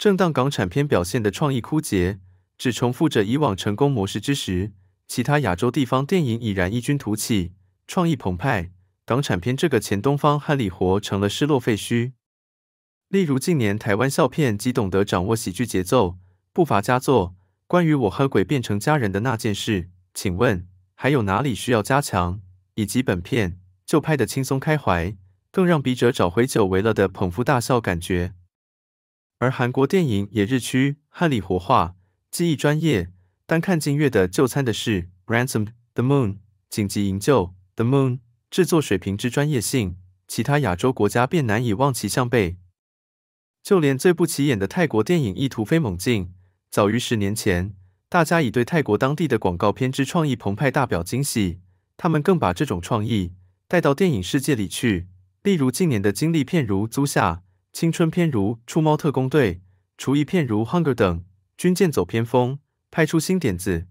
正当港产片表现的创意枯竭，只重复着以往成功模式之时，其他亚洲地方电影已然异军突起，创意澎湃。港产片这个前东方翰里活成了失落废墟。例如近年台湾笑片即懂得掌握喜剧节奏，不乏佳作。关于我和鬼变成家人的那件事，请问还有哪里需要加强？以及本片就拍得轻松开怀，更让笔者找回久违了的捧腹大笑感觉。而韩国电影也日趋汉里活化、技艺专业，单看《近月》的就餐的是《Ransom the Moon》紧急营救，《The Moon》制作水平之专业性，其他亚洲国家便难以望其项背。就连最不起眼的泰国电影亦突飞猛进。早于十年前，大家已对泰国当地的广告片之创意澎湃大表惊喜，他们更把这种创意带到电影世界里去。例如近年的经历片如《租下》。青春片如《出猫特工队》，厨艺片如《Hunger》等，均剑走偏锋，拍出新点子。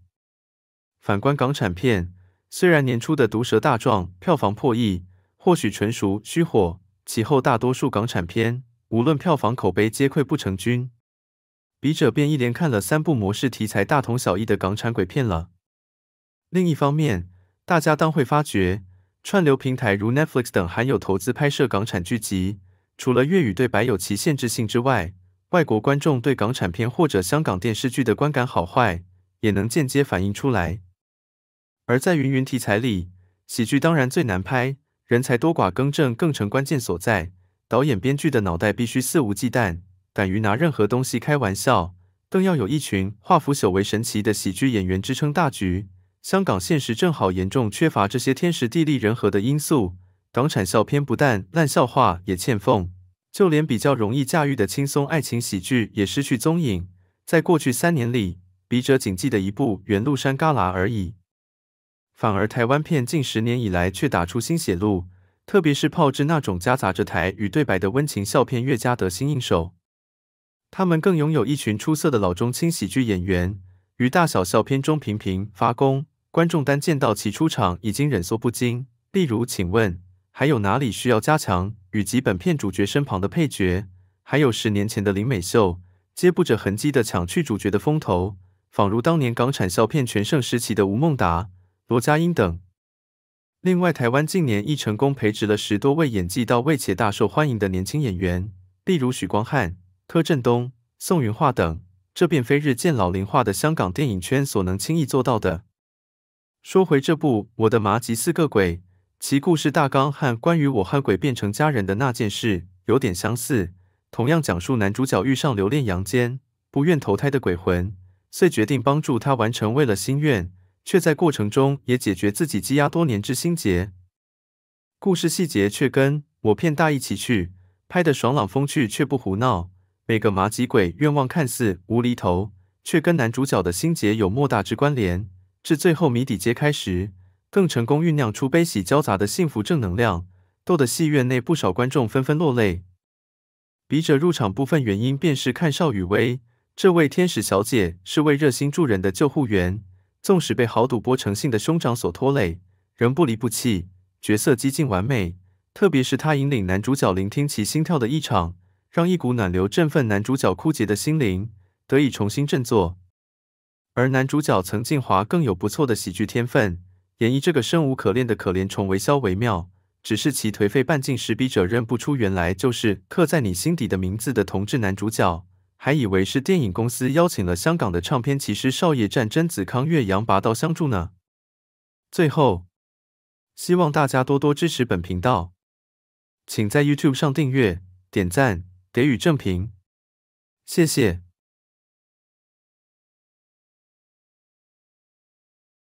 反观港产片，虽然年初的《毒舌大壮》票房破亿，或许纯属虚火，其后大多数港产片无论票房口碑皆溃不成军。笔者便一连看了三部模式题材大同小异的港产鬼片了。另一方面，大家当会发觉，串流平台如 Netflix 等，含有投资拍摄港产剧集。除了粤语对白有其限制性之外，外国观众对港产片或者香港电视剧的观感好坏，也能间接反映出来。而在云云题材里，喜剧当然最难拍，人才多寡更正更成关键所在。导演、编剧的脑袋必须肆无忌惮，敢于拿任何东西开玩笑，更要有一群化腐朽为神奇的喜剧演员支撑大局。香港现实正好严重缺乏这些天时地利人和的因素。港产笑片不但烂笑话也欠奉，就连比较容易驾驭的轻松爱情喜剧也失去踪影。在过去三年里，笔者仅记得一部《原路山旮旯》而已。反而台湾片近十年以来却打出新血路，特别是炮制那种夹杂着台语对白的温情笑片，越加得心应手。他们更拥有一群出色的老中青喜剧演员，于大小笑片中频频发功，观众单见到其出场已经忍受不惊。例如，请问。还有哪里需要加强？以及本片主角身旁的配角，还有十年前的林美秀，皆不着痕迹地抢去主角的风头，仿如当年港产笑片全盛时期的吴孟达、罗家英等。另外，台湾近年亦成功培植了十多位演技到位且大受欢迎的年轻演员，例如许光汉、柯震东、宋芸桦等，这并非日渐老龄化的香港电影圈所能轻易做到的。说回这部《我的麻吉四个鬼》。其故事大纲和关于我和鬼变成家人的那件事有点相似，同样讲述男主角遇上留恋阳间不愿投胎的鬼魂，遂决定帮助他完成为了心愿，却在过程中也解决自己积压多年之心结。故事细节却跟我片大一起去拍的爽朗风趣却不胡闹，每个麻吉鬼愿望看似无厘头，却跟男主角的心结有莫大之关联，至最后谜底揭开时。更成功酝酿出悲喜交杂的幸福正能量，逗得戏院内不少观众纷纷落泪。笔者入场部分原因便是看邵雨薇，这位天使小姐是位热心助人的救护员，纵使被豪赌波成性的兄长所拖累，仍不离不弃，角色几近完美。特别是她引领男主角聆听其心跳的异常，让一股暖流振奋男主角枯竭的心灵，得以重新振作。而男主角曾静华更有不错的喜剧天分。演绎这个生无可恋的可怜虫为肖为妙，只是其颓废半径使笔者认不出，原来就是刻在你心底的名字的同志男主角，还以为是电影公司邀请了香港的唱片骑师少爷战贞子康岳阳拔刀相助呢。最后，希望大家多多支持本频道，请在 YouTube 上订阅、点赞、给予正评，谢谢。